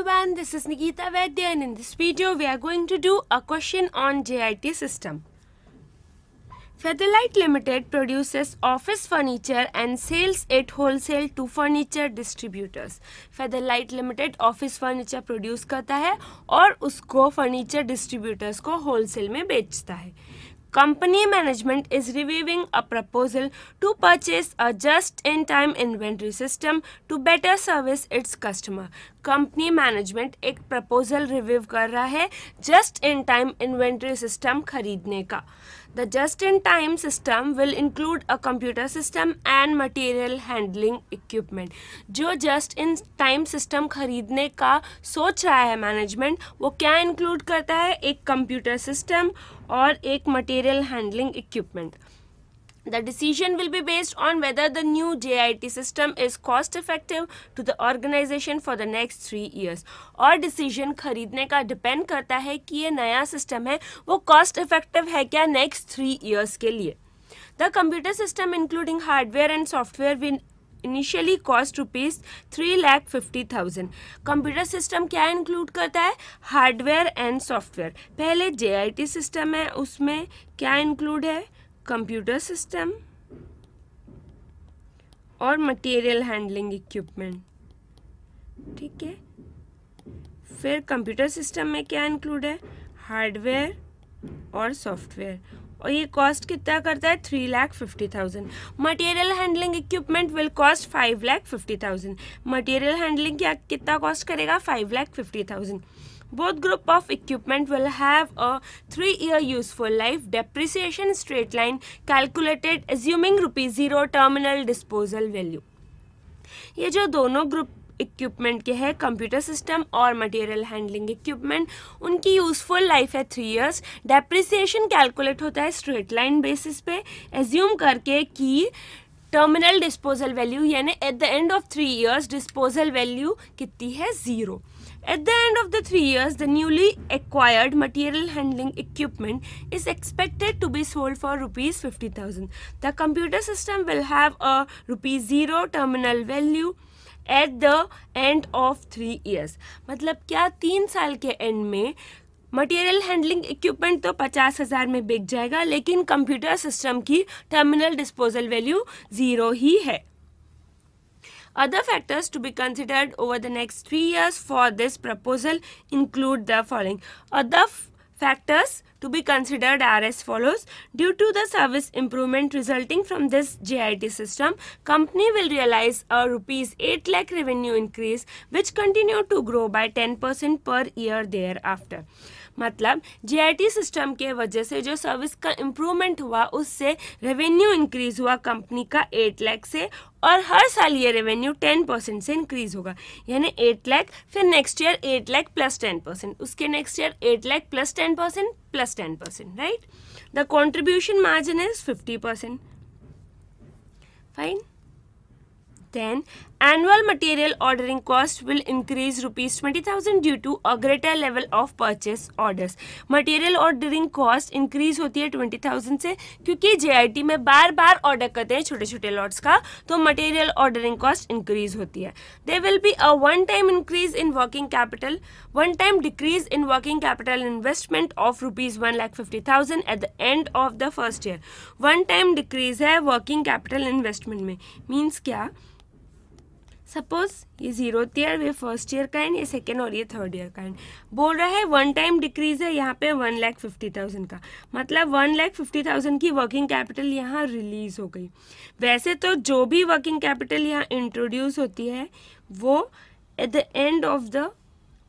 everyone, this is Nikita Vaidya and in this video we are going to do a question on JIT system. Featherlite Limited produces office furniture and sells it wholesale to furniture distributors. Featherlite Limited office furniture produce करता है और उसको furniture distributors को wholesale में बेचता है company management is reviewing a proposal to purchase a just-in-time inventory system to better service its customer. Company management एक proposal review कर रहा है just in time inventory system खरीदने का The just-in-time system will include a computer system and material handling equipment. जो just-in-time system खरीदने का सोच रहा है management, वो क्या include करता है एक computer system और एक material handling equipment. The decision will be based on whether the new JIT system is cost effective to the organization for the next three years. और decision खरीदने का depend करता है कि ये नया system है वो cost effective है क्या next three years के लिए The computer system including hardware and software will initially cost rupees three lakh fifty thousand computer system क्या इंक्लूड करता है हार्डवेयर एंड सॉफ्टवेयर पहले जे सिस्टम है उसमें क्या इंक्लूड है कंप्यूटर सिस्टम और मटेरियल हैंडलिंग इक्विपमेंट ठीक है फिर कंप्यूटर सिस्टम में क्या इंक्लूड है हार्डवेयर और सॉफ्टवेयर और ये कॉस्ट कितना करता है three lakh fifty thousand material handling equipment will cost five lakh fifty thousand material handling क्या कितना कॉस्ट करेगा five lakh fifty thousand Both group of equipment will have a 3-year useful life depreciation straight line calculated assuming rupees 0 terminal disposal value. ये जो दोनों group equipment के है computer system और material handling equipment उनकी यूज़फुल लाइफ है three years depreciation calculate होता है स्ट्रेट लाइन बेसिस पे एज्यूम करके कि टर्मिनल डिस्पोजल वैल्यू यानी at the end of three years disposal value कितनी है zero at the end of the three years the newly acquired material handling equipment is expected to be sold for rupees fifty thousand the computer system will have a rupees zero terminal value at the end of three years मतलब क्या तीन साल के end में material handling equipment तो पचास हज़ार में बिक जाएगा लेकिन कंप्यूटर सिस्टम की टर्मिनल डिस्पोजल वैल्यू ज़ीरो ही है Other factors to be considered over the next three years for this proposal include the following. Other factors to be considered are as follows. Due to the service improvement resulting from this JIT system, company will realize a rupees 8 lakh revenue increase which continue to grow by 10% per year thereafter. मतलब JIT system के वजह से जो service का improvement हुआ उससे revenue increase हुआ company का एट लैख से और हर साल ये रेवेन्यू टेन परसेंट से इंक्रीज होगा यानी एट लैख फिर next year eight lakh plus ten percent उसके next year eight lakh plus ten percent plus ten percent right the contribution margin is fifty percent fine then annual material ordering cost will increase rupees 20000 due to a greater level of purchase orders material ordering cost increase होती है 20000 से क्योंकि JIT में बार बार order करते हैं छोटे छोटे lots का तो मटेरियल ऑर्डरिंग कॉस्ट इंक्रीज होती है they will be a one time increase in working capital one time decrease in working capital investment of rupees one lakh fifty thousand at the end of the first year one time decrease है working capital investment में means क्या suppose ये zero year ये first year का end ये second और ये third year का एंड बोल रहा है वन टाइम डिक्रीज है यहाँ पे वन लैख फिफ्टी थाउजेंड का मतलब वन लैख फिफ्टी थाउजेंड की वर्किंग कैपिटल यहाँ रिलीज हो गई वैसे तो जो भी वर्किंग कैपिटल यहाँ इंट्रोड्यूस होती है वो at the end of the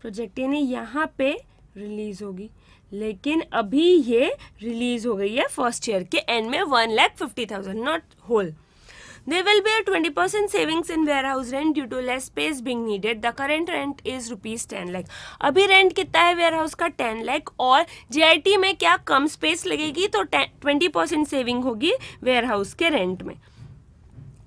project यानी यहाँ पे रिलीज होगी लेकिन अभी ये रिलीज हो गई है फर्स्ट ईयर के एंड में one lakh fifty thousand not whole There will be a 20% savings in warehouse rent due to less space being needed. The current rent is rupees 10 lakh. अभी रेंट कितना है वेयरहाउस का 10 लाख और जेआईटी में क्या कम space लगेगी तो 20% सेविंग होगी वेयरहाउस के रेंट में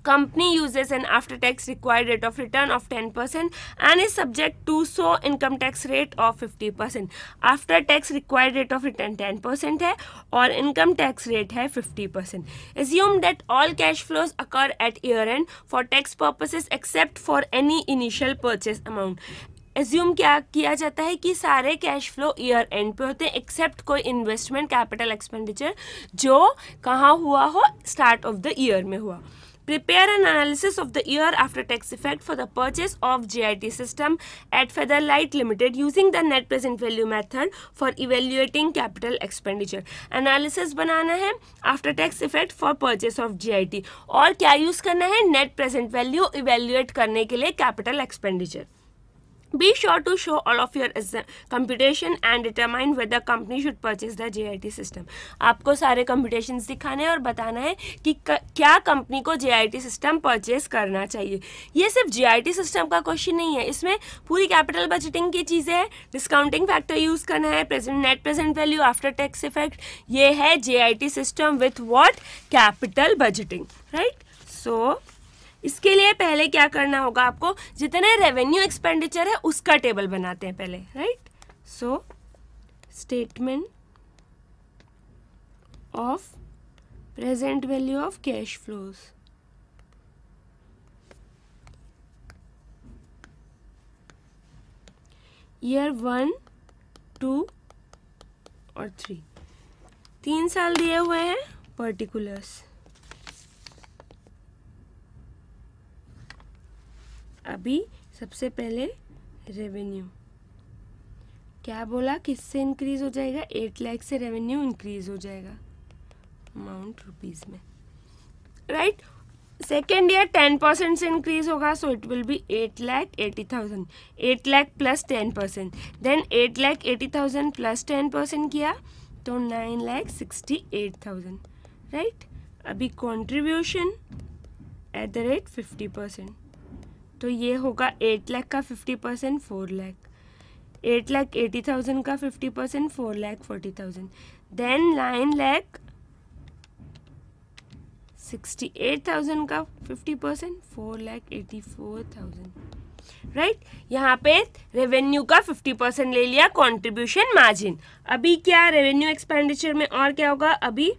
company uses an after tax required rate of return of 10% and is subject to so income tax rate of 50% after tax required rate of return 10% hai aur income tax rate hai 50% assume that all cash flows occur at year end for tax purposes except for any initial purchase amount assume क्या किया जाता है कि सारे cash flow year and पे होते हैं accept कोई इन्वेस्टमेंट कैपिटल एक्सपेंडिचर जो कहाँ हुआ हो स्टार्ट ऑफ द ईयर में हुआ prepare an analysis of the year after tax effect for the purchase of GIT system at Featherlight Limited using the net present value method for evaluating capital expenditure. Analysis banana hai after tax effect for purchase of GIT aur kya use karna hai net present value evaluate karne ke liye capital expenditure. Be sure to show all of your computation and determine whether company should purchase the JIT system. आपको सारे computations दिखाने और बताना है कि क्या company को JIT system purchase करना चाहिए ये सिर्फ JIT system का question नहीं है इसमें पूरी capital budgeting की चीज़ें हैं discounting factor use करना है present net present value after tax effect ये है JIT system with what capital budgeting right so इसके लिए पहले क्या करना होगा आपको जितने रेवेन्यू एक्सपेंडिचर है उसका टेबल बनाते हैं पहले right so statement of present value of cash flows year one two और थ्री तीन साल दिए हुए हैं पर्टिकुलर्स अभी सबसे पहले रेवेन्यू क्या बोला किससे इंक्रीज हो जाएगा एट लाख से रेवेन्यू इंक्रीज हो जाएगा अमाउंट रुपीज में right second year ten percent से इंक्रीज होगा so it will be eight lakh eighty thousand eight lakh plus ten percent then eight lakh eighty thousand plus ten percent किया तो nine lakh sixty eight thousand right अभी contribution at the rate fifty percent तो ये होगा eight lakh का fifty percent four lakh eight lakh eighty thousand का fifty percent four lakh forty thousand then nine lakh sixty eight thousand का fifty percent four lakh eighty four thousand right यहाँ पे revenue का fifty percent ले लिया कंट्रीब्यूशन मार्जिन अभी क्या रेवेन्यू एक्सपेंडिचर में और क्या होगा अभी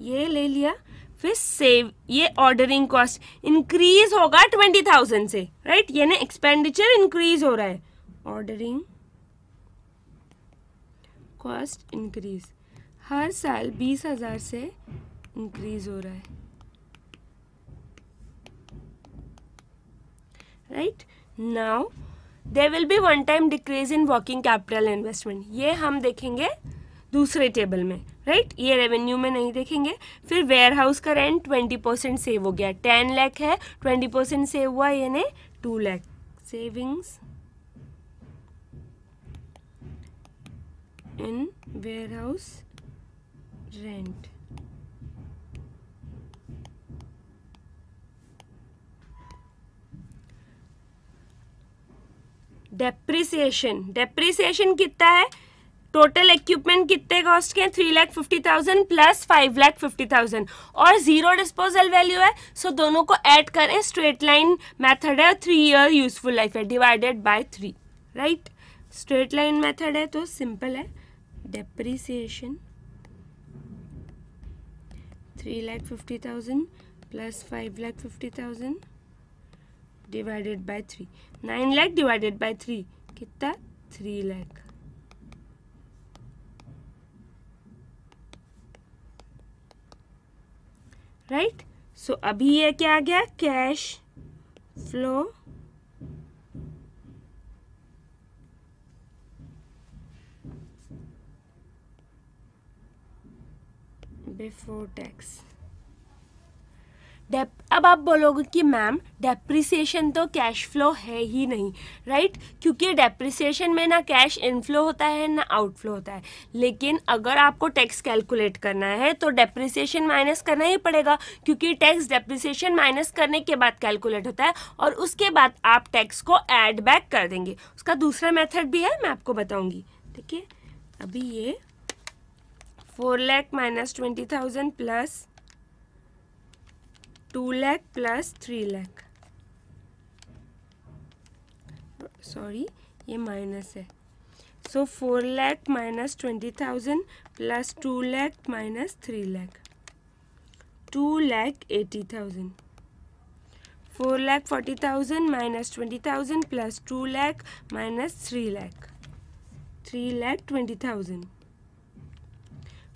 ये ले लिया फिर सेव ये ऑर्डरिंग कॉस्ट इंक्रीज होगा ट्वेंटी थाउजेंड से राइट right? यानी एक्सपेंडिचर इंक्रीज हो रहा है ऑर्डरिंग कॉस्ट इंक्रीज हर साल बीस हजार से इंक्रीज हो रहा है right now they will be one time decrease in working capital investment ये हम देखेंगे दूसरे टेबल में राइट right? ये रेवेन्यू में नहीं देखेंगे फिर वेयर हाउस का रेंट ट्वेंटी परसेंट सेव हो गया टेन लैख है ट्वेंटी परसेंट सेव हुआ यानी two lakh savings in warehouse rent depreciation depreciation कितना है टोटल इक्विपमेंट कितने कॉस्ट के हैं three lakh fifty thousand plus five lakh fifty thousand और जीरो डिस्पोजल वैल्यू है सो so दोनों को ऐड करें स्ट्रेट लाइन मेथड है थ्री ईयर यूजफुल लाइफ है divided by three right straight line method है तो सिंपल है depreciation three lakh fifty thousand plus five lakh fifty thousand divided by three nine lakh divided by three कितना three lakh right so अभी ये क्या आ गया cash flow before tax dep अब आप बोलोगे कि मैम डेप्रिसिएशन तो कैश फ्लो है ही नहीं राइट क्योंकि डेप्रिसिएशन में ना कैश इनफ्लो होता है ना आउटफ्लो होता है लेकिन अगर आपको टैक्स कैलकुलेट करना है तो डेप्रिसिएशन माइनस करना ही पड़ेगा क्योंकि टैक्स डेप्रिसिएशन माइनस करने के बाद कैलकुलेट होता है और उसके बाद आप टैक्स को एड बैक कर देंगे उसका दूसरा मेथड भी है मैं आपको बताऊँगी ठीक है अभी ये four lakh minus twenty thousand plus two lakh plus three lakh sorry ये माइनस है so four lakh minus twenty thousand plus two lakh minus three lakh two lakh eighty thousand four lakh forty thousand minus twenty thousand plus two lakh minus three lakh three lakh twenty thousand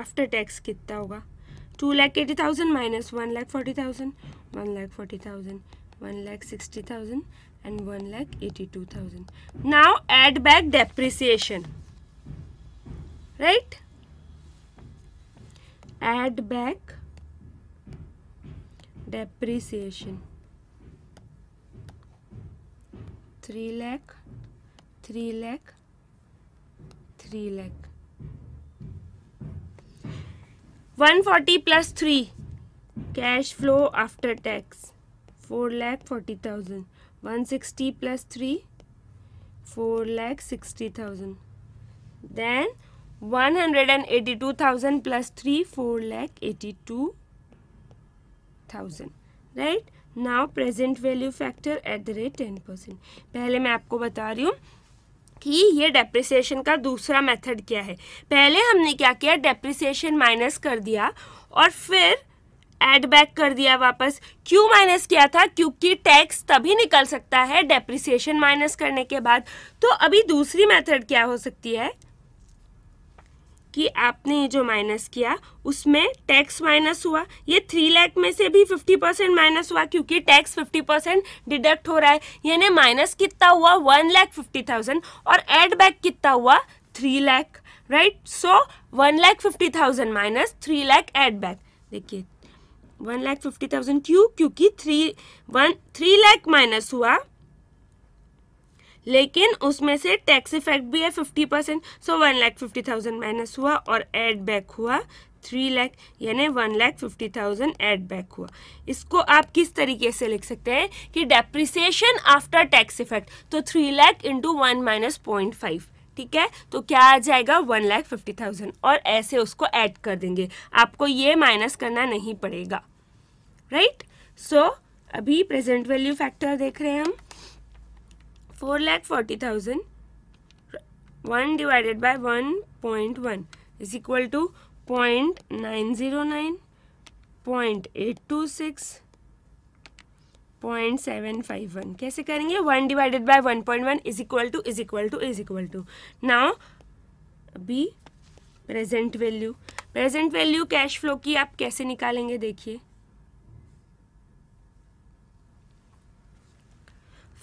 after tax कितना होगा two lakh eighty thousand minus one lakh forty thousand one lakh forty thousand one lakh sixty thousand and one lakh eighty two thousand now add back depreciation right add back depreciation three lakh three lakh three lakh one forty plus three cash flow after tax four lakh forty thousand one sixty plus three four lakh sixty thousand then one hundred and eighty two thousand plus three four lakh eighty two thousand right now present value factor at the rate ten percent पहले मैं आपको बता रही हूँ साथ ही ये depreciation का दूसरा मेथड क्या है पहले हमने क्या किया डेप्रिसिएशन माइनस कर दिया और फिर एड बैक कर दिया वापस क्यों माइनस किया था क्योंकि टैक्स तभी निकल सकता है डेप्रिसिएशन माइनस करने के बाद तो अभी दूसरी मेथड क्या हो सकती है कि आपने ये जो माइनस किया उसमें टैक्स माइनस हुआ ये थ्री लाख में से भी फिफ्टी परसेंट माइनस हुआ क्योंकि टैक्स फिफ्टी परसेंट डिडक्ट हो रहा है यानी माइनस कितना हुआ वन लाख फिफ्टी थाउजेंड और एड बैक कितना हुआ three lakh right so one lakh fifty thousand minus three lakh add back देखिए वन लाख फिफ्टी थाउजेंड क्यों क्योंकि three one three lakh minus हुआ लेकिन उसमें से टैक्स इफेक्ट भी है fifty percent so one lakh fifty thousand minus हुआ और एड बैक हुआ थ्री लाख यानी one lakh fifty thousand add back हुआ इसको आप किस तरीके से लिख सकते हैं कि डेप्रिसिएशन आफ्टर टैक्स इफेक्ट तो three lakh into one minus point five ठीक है तो क्या आ जाएगा वन लाख फिफ्टी थाउजेंड और ऐसे उसको ऐड कर देंगे आपको ये माइनस करना नहीं पड़ेगा राइट right? सो so, अभी प्रेजेंट वैल्यू फैक्टर देख रहे हैं हम four lakh forty thousand one divided by one point one is equal to point nine zero nine point eight two six point seven five one कैसे करेंगे one divided by one point one is equal to is equal to is equal to now be present value present value cash flow की आप कैसे निकालेंगे देखिए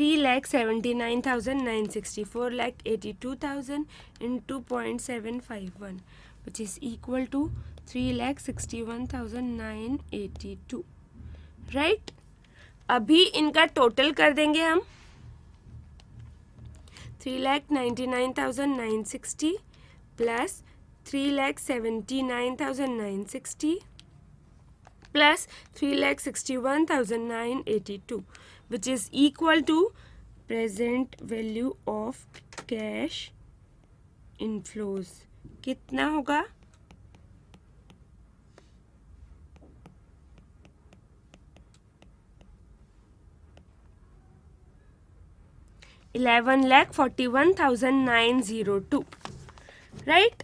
three lakh seventy nine thousand nine sixty four lakh eighty two thousand in two point seven five one which is equal to three lakh sixty one thousand nine eighty two right अभी इनका total कर देंगे हम three lakh ninety nine thousand nine sixty plus three lakh seventy nine thousand nine sixty plus three lakh sixty one thousand nine eighty two which is equal to present value of cash inflows कितना होगा eleven lakh forty one thousand nine zero two right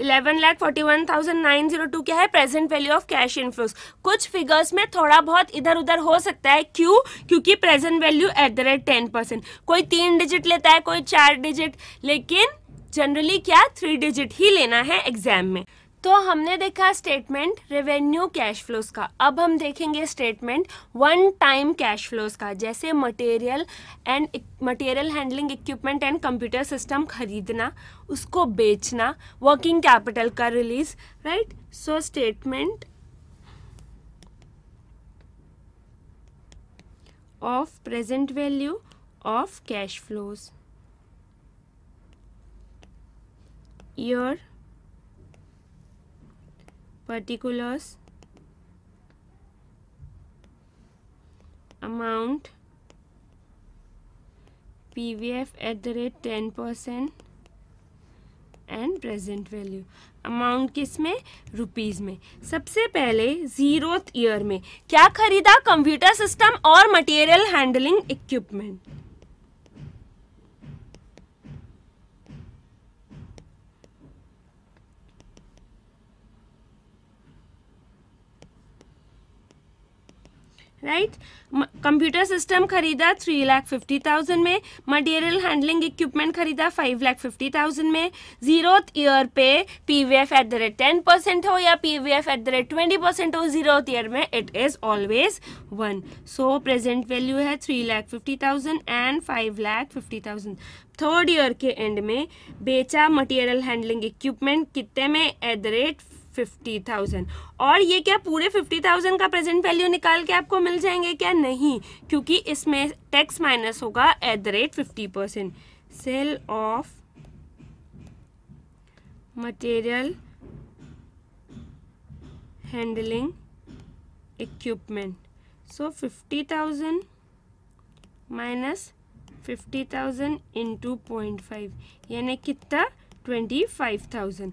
eleven lakh forty one thousand nine zero two क्या है present value of cash inflows कुछ figures में थोड़ा बहुत इधर उधर हो सकता है क्यों क्योंकि present value at the rate ten percent कोई तीन डिजिट लेता है कोई चार डिजिट लेकिन जनरली क्या थ्री डिजिट ही लेना है एग्जाम में तो हमने देखा स्टेटमेंट रेवेन्यू कैश फ्लोज का अब हम देखेंगे statement one time cash flows का जैसे material and material handling equipment and computer system खरीदना उसको बेचना वर्किंग कैपिटल का release right so statement of present value of cash flows your particulars amount PVF at the rate ten percent and present value amount किस में rupees में सबसे पहले zero year में क्या खरीदा कंप्यूटर सिस्टम और material handling equipment right computer system खरीदा थ्री लाख फिफ्टी थाउजेंड में मटेरियल हैंडलिंग इक्विपमेंट खरीदा फाइव लाख फिफ्टी थाउजेंड में जीरो ईयर पे PVF at the rate ten percent हो या PVF at the rate twenty percent हो zero year में it is always one so present value है three lakh fifty thousand and five lakh fifty thousand third year के end में बेचा material handling equipment कितने में at the rate fifty thousand और ये क्या पूरे फिफ्टी थाउजेंड का प्रेजेंट वैल्यू निकाल के आपको मिल जाएंगे क्या नहीं क्योंकि इसमें टैक्स माइनस होगा at the rate fifty percent sale of material handling equipment so fifty thousand minus fifty thousand into point five यानी कितना ट्वेंटी फाइव थाउजेंड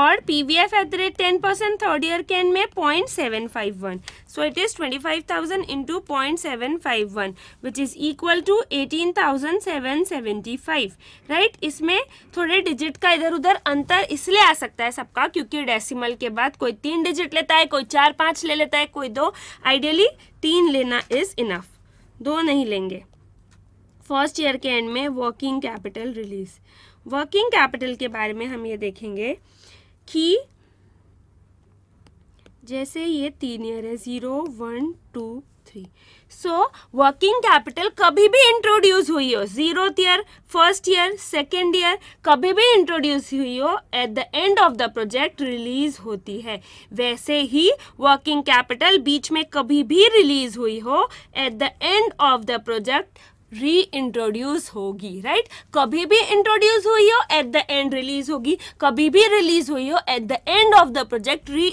और P V F at the rate ten percent third year कैन में point seven five one so it is twenty five thousand into point seven five one which is equal to eighteen thousand seven seventy five right इसमें थोड़े digit का इधर उधर अंतर इसलिए आ सकता है सबका क्योंकि डेसिमल के बाद कोई तीन डिजिट लेता है कोई चार पाँच ले लेता है कोई दो आइडियली तीन लेना इज़ इनफ दो नहीं लेंगे फर्स्ट ईयर के एंड में working capital release working capital के बारे में हम ये देखेंगे कि जैसे ये तीन ईयर है zero one two three so working capital कभी भी इंट्रोड्यूस हुई हो zero year first year second year कभी भी इंट्रोड्यूस हुई हो at the end of the project release होती है वैसे ही वर्किंग कैपिटल बीच में कभी भी रिलीज हुई हो at the end of the project reintroduce होगी राइट कभी भी इंट्रोड्यूस हुई हो एट द एंड रिलीज होगी कभी भी रिलीज हुई हो at the end of the project re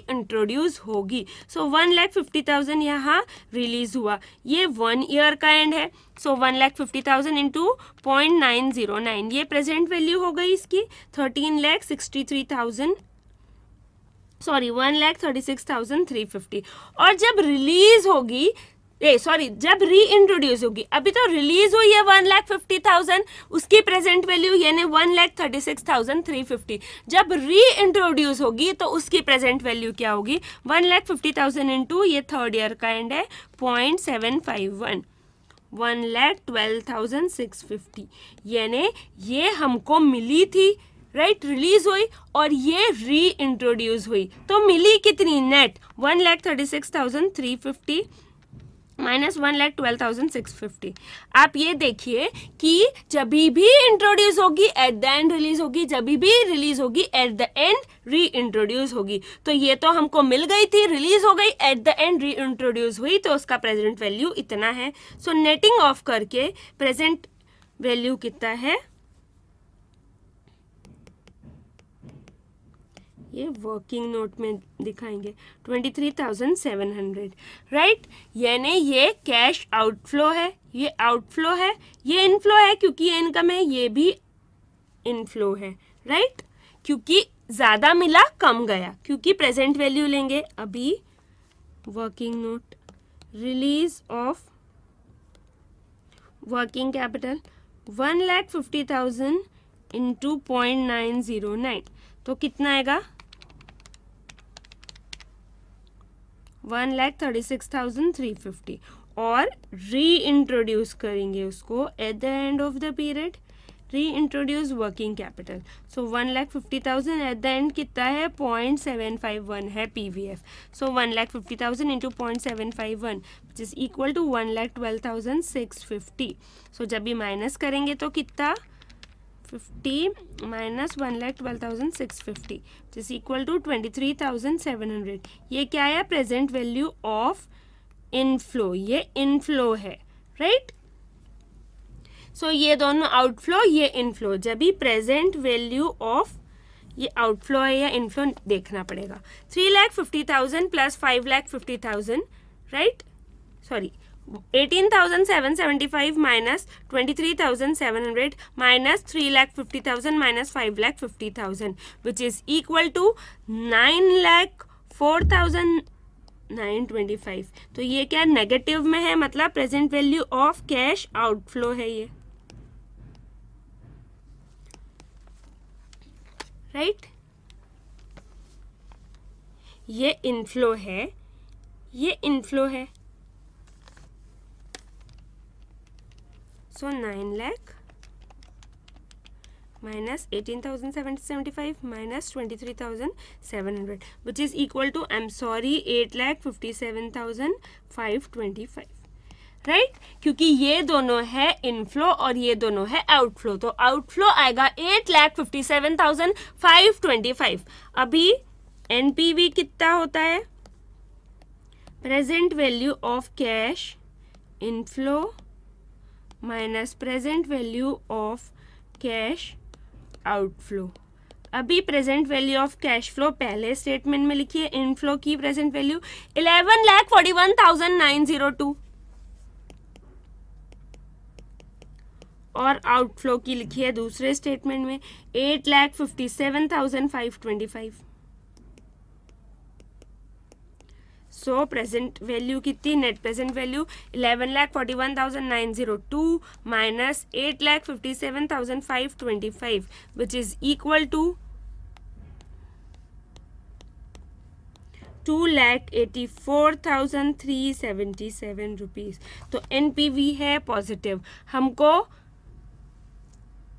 होगी so one lakh fifty thousand यहाँ रिलीज हुआ ये वन ईयर का एंड है so one lakh fifty thousand into point nine zero nine ये प्रेजेंट वैल्यू हो गई इसकी thirteen lakh sixty three thousand sorry one lakh thirty six thousand three fifty और जब रिलीज होगी ये सॉरी जब री इंट्रोड्यूस होगी अभी तो रिलीज हुई है वन लैख फिफ्टी थाउजेंड उसकी प्रेजेंट वैल्यू यानी one lakh thirty six thousand three fifty जब री इंट्रोड्यूस होगी तो उसकी प्रेजेंट वैल्यू क्या होगी one lakh fifty thousand into ये थर्ड ईयर का एंड है point seven five one one lakh twelve thousand six fifty यानी ये हमको मिली थी राइट right, रिलीज हुई और ये री इंट्रोड्यूस हुई तो मिली कितनी net one lakh thirty six thousand three fifty minus one lakh twelve thousand six fifty आप ये देखिए कि जब भी इंट्रोड्यूस होगी एट द एंड रिलीज होगी जब भी रिलीज होगी at the end reintroduce होगी तो ये तो हमको मिल गई थी रिलीज हो गई at the end reintroduce हुई तो उसका प्रेजेंट वैल्यू इतना है सो नेटिंग ऑफ करके प्रेजेंट वैल्यू कितना है ये वर्किंग नोट में दिखाएंगे twenty three thousand seven hundred right यानी ये कैश आउटफ्लो है ये आउटफ्लो है ये इनफ्लो है क्योंकि ये इनकम है ये भी इनफ्लो है राइट right? क्योंकि ज़्यादा मिला कम गया क्योंकि प्रेजेंट वैल्यू लेंगे अभी working note release of working capital one lakh fifty thousand into point nine zero nine तो कितना आएगा one lakh thirty six thousand three fifty और री इंट्रोड्यूस करेंगे उसको at the end of the period reintroduce working capital so one lakh fifty thousand at the end कितना है point seven five one है P V F so one lakh fifty thousand into point seven five one which is equal to one lakh twelve thousand six fifty so जब भी minus करेंगे तो कितना fifty minus one lakh twelve thousand six fifty जिस equal to twenty three thousand seven hundred ये क्या है present value of inflow ये इनफ्लो है राइट सो so, ये दोनों आउटफ्लो ये इनफ्लो जब भी प्रेजेंट वैल्यू ऑफ ये आउटफ्लो है या इनफ्लो देखना पड़ेगा three lakh fifty thousand plus five lakh fifty thousand right sorry eighteen thousand seven seventy five minus twenty three thousand seven hundred minus three lakh fifty thousand minus five lakh fifty thousand which is equal to nine lakh four thousand nine twenty five तो ये क्या negative में है मतलब present value of cash outflow है ये right right? ये inflow है ये इनफ्लो है so nine lakh minus eighteen thousand seven seventy five minus twenty three thousand seven hundred which is equal to I am sorry eight lakh fifty seven thousand five twenty five right right? क्योंकि ये दोनों है inflow और ये दोनों है outflow तो outflow आएगा eight lakh fifty seven thousand five twenty five अभी एनपीवी कितना होता है present value of cash inflow minus present value of cash outflow अभी present value of cash flow पहले स्टेटमेंट में लिखिए इनफ्लो की present value eleven lakh forty one thousand nine zero two और आउटफ्लो की लिखी है दूसरे स्टेटमेंट में eight lakh fifty seven thousand five twenty five so present value कितनी net present value eleven lakh forty one thousand nine zero two minus eight lakh fifty seven thousand five twenty five which is equal to two lakh eighty four thousand three seventy seven rupees तो N P V है positive हमको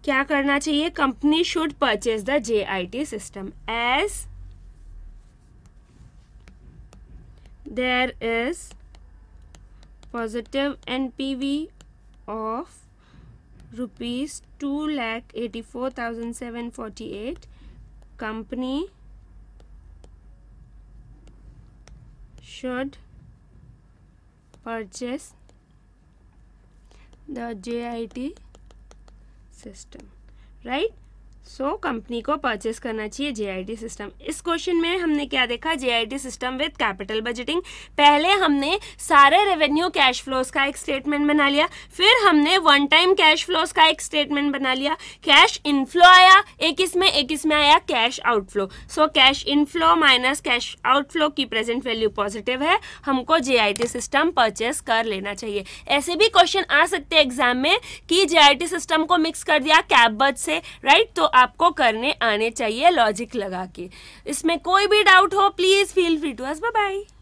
क्या करना चाहिए company should purchase the J I T system as there is positive NPV of rupees 2 lakh company should purchase the JIT system right so so, company को purchase करना चाहिए जे system इस question में हमने क्या देखा J system with capital budgeting पहले हमने सारे रेवेन्यू कैश फ्लोज का एक स्टेटमेंट बना लिया फिर हमने वन टाइम कैश फ्लोज का एक स्टेटमेंट बना लिया कैश इनफ्लो आया एक इसमें एक इसमें आया cash outflow so cash inflow minus cash outflow की प्रेजेंट वैल्यू पॉजिटिव है हमको जे सिस्टम परचेस कर लेना चाहिए ऐसे भी क्वेश्चन आ सकते हैं एग्जाम में कि जे सिस्टम को मिक्स कर दिया कैब से राइट तो आपको करने आने चाहिए लॉजिक लगा के इसमें कोई भी डाउट हो please feel free to us bye